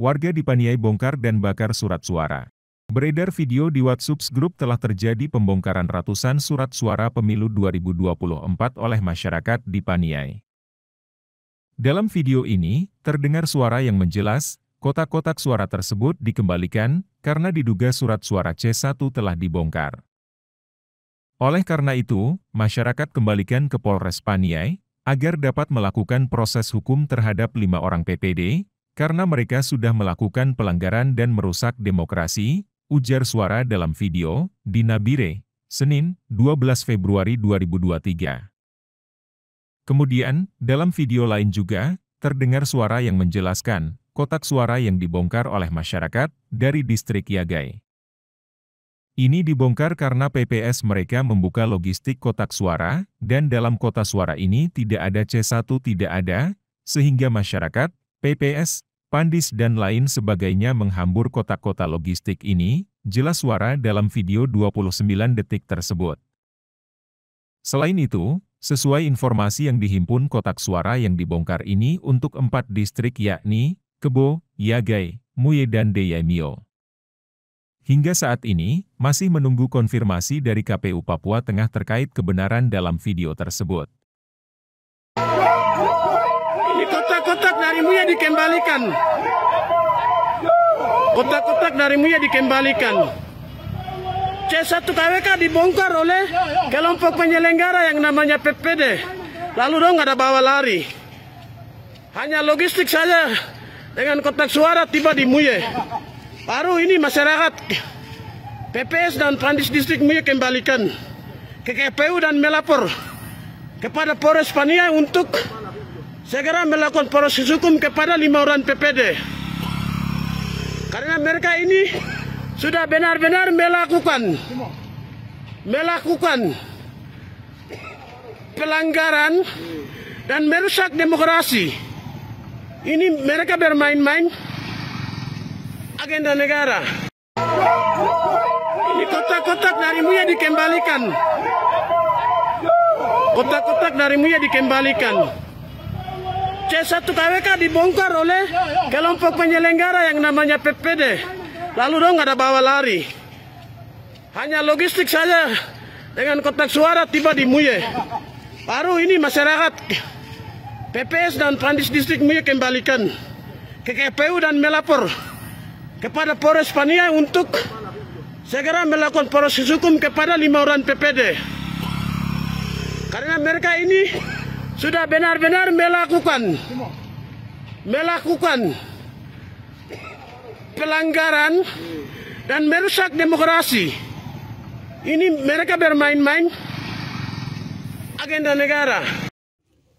warga di dipaniai bongkar dan bakar surat suara. Beredar video di WhatsApp group telah terjadi pembongkaran ratusan surat suara pemilu 2024 oleh masyarakat di Paniai. Dalam video ini, terdengar suara yang menjelas, kotak-kotak suara tersebut dikembalikan karena diduga surat suara C1 telah dibongkar. Oleh karena itu, masyarakat kembalikan ke Polres Paniai agar dapat melakukan proses hukum terhadap lima orang PPD karena mereka sudah melakukan pelanggaran dan merusak demokrasi, ujar suara dalam video, di Nabire, Senin, 12 Februari 2023. Kemudian, dalam video lain juga, terdengar suara yang menjelaskan, kotak suara yang dibongkar oleh masyarakat, dari distrik Yagai. Ini dibongkar karena PPS mereka membuka logistik kotak suara, dan dalam kotak suara ini tidak ada C1 tidak ada, sehingga masyarakat, PPS, Pandis dan lain sebagainya menghambur kota-kota logistik ini, jelas suara dalam video 29 detik tersebut. Selain itu, sesuai informasi yang dihimpun kotak suara yang dibongkar ini untuk empat distrik yakni Kebo, Yagai, Muye dan Deyemio. Hingga saat ini, masih menunggu konfirmasi dari KPU Papua Tengah terkait kebenaran dalam video tersebut kotak-kotak darimu ya dikembalikan. Kotak-kotak darimu ya dikembalikan. C1 KWK dibongkar oleh kelompok penyelenggara yang namanya PPD. Lalu dong ada bawa lari. Hanya logistik saja dengan kotak suara tiba di Muye. Baru ini masyarakat PPS dan Pandis Distrik Muye kembalikan ke KPU dan melapor kepada Polres Pania untuk segera melakukan proses hukum kepada lima orang PPD. Karena mereka ini sudah benar-benar melakukan melakukan pelanggaran dan merusak demokrasi. Ini mereka bermain-main agenda negara. Ini kotak-kotak darimu ya dikembalikan. Kotak-kotak darimu ya dikembalikan. C1 KWK dibongkar oleh kelompok penyelenggara yang namanya PPD. Lalu dong ada bawa lari. Hanya logistik saja dengan kotak suara tiba di Muye. Baru ini masyarakat PPS dan Pandis Distrik Muye kembalikan ke KPU dan melapor kepada Polres Pania untuk segera melakukan proses hukum kepada lima orang PPD. Karena mereka ini sudah benar-benar melakukan melakukan pelanggaran dan merusak demokrasi. Ini mereka bermain-main agenda negara.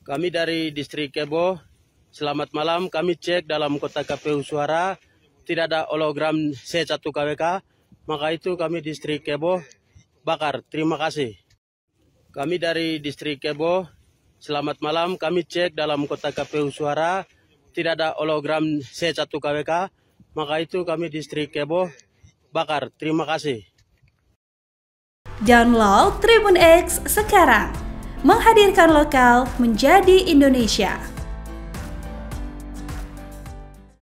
Kami dari distrik Kebo, selamat malam. Kami cek dalam kota KPU suara tidak ada hologram C1 KWK. Maka itu kami distrik Kebo bakar. Terima kasih. Kami dari distrik Kebo, Selamat malam, kami cek dalam kotak KPU suara, tidak ada hologram C1 KWK, maka itu kami distrik Kebo bakar. Terima kasih. Download Tribun X sekarang, menghadirkan lokal menjadi Indonesia.